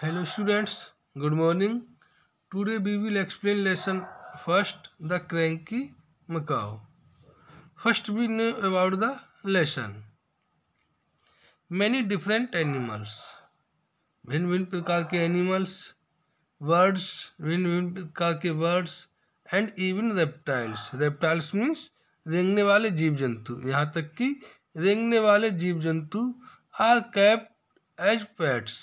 hello students good morning today we will explain lesson first the cranky Macao first we know about the lesson many different animals भिन्न भिन्न प्रकार के animals words भिन्न भिन्न प्रकार के words and even reptiles reptiles means रेंगने वाले जीव जंतु यहाँ तक कि रेंगने वाले जीव जंतु आर कैप्ड एज पैट्स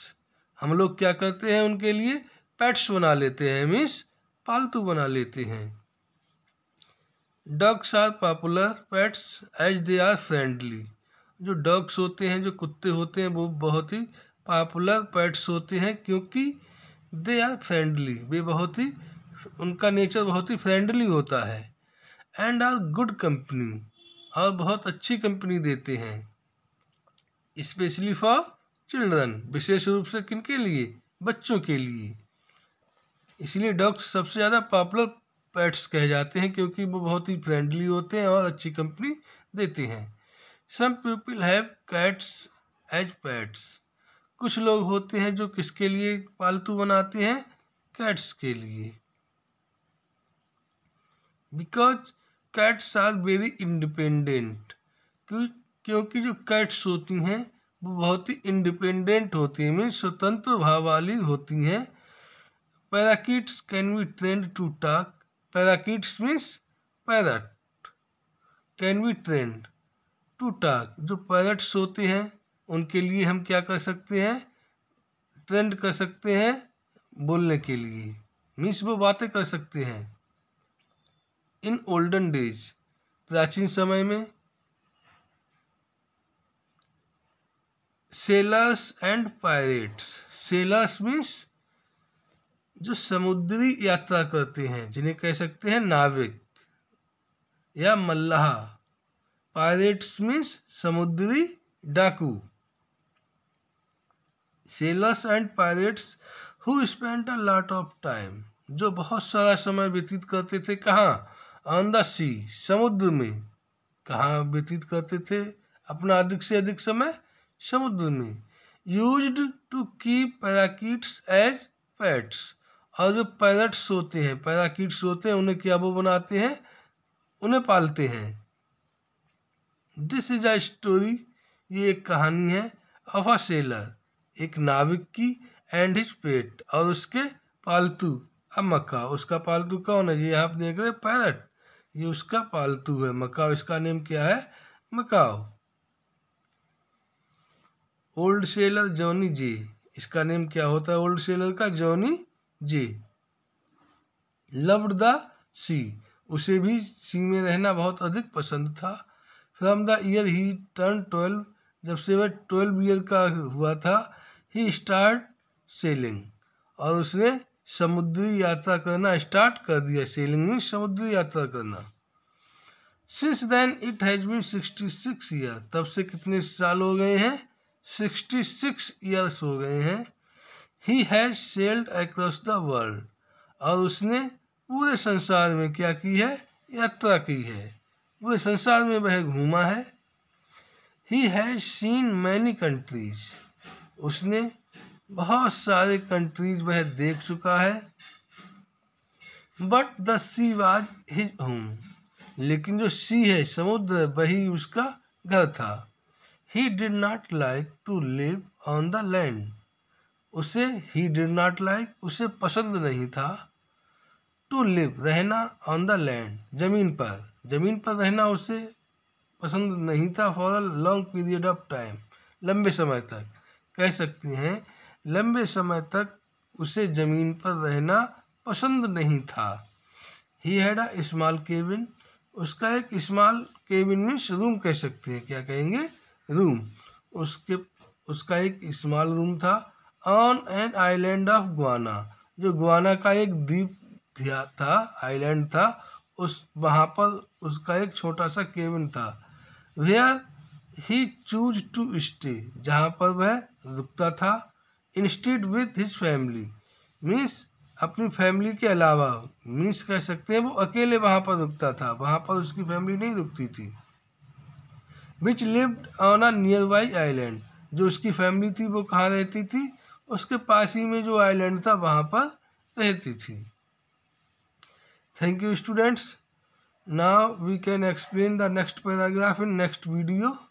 हम लोग क्या करते हैं उनके लिए पेट्स बना लेते हैं मीन्स पालतू बना लेते हैं dogs are popular pets as they are friendly जो डॉग्स होते हैं जो कुत्ते होते हैं वो बहुत ही पॉपुलर पेट्स होते हैं क्योंकि दे आर फ्रेंडली वे बहुत ही उनका नेचर बहुत ही फ्रेंडली होता है एंड आर गुड कंपनी और बहुत अच्छी कंपनी देते हैं स्पेशली फॉर चिल्ड्रन विशेष रूप से किनके लिए बच्चों के लिए इसलिए डॉग्स सबसे ज़्यादा पॉपुलर पेट्स कहे जाते हैं क्योंकि वो बहुत ही फ्रेंडली होते हैं और अच्छी कंपनी देते हैं some people have cats as pets कुछ लोग होते हैं जो किसके लिए पालतू बनाते हैं कैट्स के लिए because cats are very independent क्योंकि जो कैट्स होती हैं वो बहुत ही इंडिपेंडेंट होती हैं मीन्स स्वतंत्र भाव वाली होती हैं parakeets can be trained to talk parakeets means parrot can be trained to talk जो पैरट्स होते हैं उनके लिए हम क्या कर सकते हैं ट्रेंड कर सकते हैं बोलने के लिए मीन्स वो बातें कर सकते हैं इन ओल्डन डेज प्राचीन समय में sailors and pirates sailors means जो समुद्री यात्रा करते हैं जिन्हें कह सकते हैं नाविक या मल्लाह पायरेट्स मीन्स समुद्री डाकू sailors and pirates who spend a lot of time जो बहुत सारा समय व्यतीत करते थे कहाँ ऑन द सी समुद्र में कहाँ व्यतीत करते थे अपना अधिक से अधिक समय समुद्र में used to keep parakeets as pets और जो पैरट्स होते हैं पैराकीट्स होते हैं उन्हें क्या वो बनाते हैं उन्हें पालते हैं दिस इज अ स्टोरी ये एक कहानी है ऑफ अ सेलर एक नाविक की एंड हिज पेट और उसके पालतू अब मक्का उसका पालतू कौन है ये आप देख रहे हैं पैरट ये उसका पालतू है मकाओ इसका नेम क्या है Macao old sailor Johnny J इसका नेम क्या होता है ओल्ड सेलर का Johnny J loved the sea उसे भी सी में रहना बहुत अधिक पसंद था from the year he turn twelve जब से वह ट्वेल्व ईयर का हुआ था ही स्टार्ट सेलिंग और उसने समुद्री यात्रा करना स्टार्ट कर दिया सेलिंग में समुद्री यात्रा करना since then it has been sixty six year तब से कितने साल हो गए हैं सिक्सटी सिक्स ईयर्स हो गए हैं he has sailed across the world और उसने पूरे संसार में क्या की है यात्रा की है पूरे संसार में वह घूमा है he has seen many countries उसने बहुत सारे कंट्रीज वह देख चुका है but the sea was his home लेकिन जो सी है समुद्र वही उसका घर था he did not like to live on the land उसे ही डिड नॉट लाइक उसे पसंद नहीं था टू लिव रहना ऑन द लैंड ज़मीन पर ज़मीन पर रहना उसे पसंद नहीं था for a long period of time लंबे समय तक कह सकती हैं लंबे समय तक उसे ज़मीन पर रहना पसंद नहीं था he had a small cabin उसका एक स्मॉल केबिन में रूम कह सकते हैं क्या कहेंगे रूम उसके उसका एक स्मॉल रूम था on an island of Guana जो गुआना का एक द्वीप था आइलैंड था उस वहाँ पर उसका एक छोटा सा केबिन था where he chose to stay जहाँ पर वह रुकता था instead with his family means अपनी फैमिली के अलावा मीन्स कह सकते हैं वो अकेले वहाँ पर रुकता था वहाँ पर उसकी फैमिली नहीं रुकती थी which live on a nearby island जो उसकी फैमिली थी वो कहाँ रहती थी उसके पास ही में जो आइलैंड था वहाँ पर रहती थी thank you students now we can explain the next paragraph in next video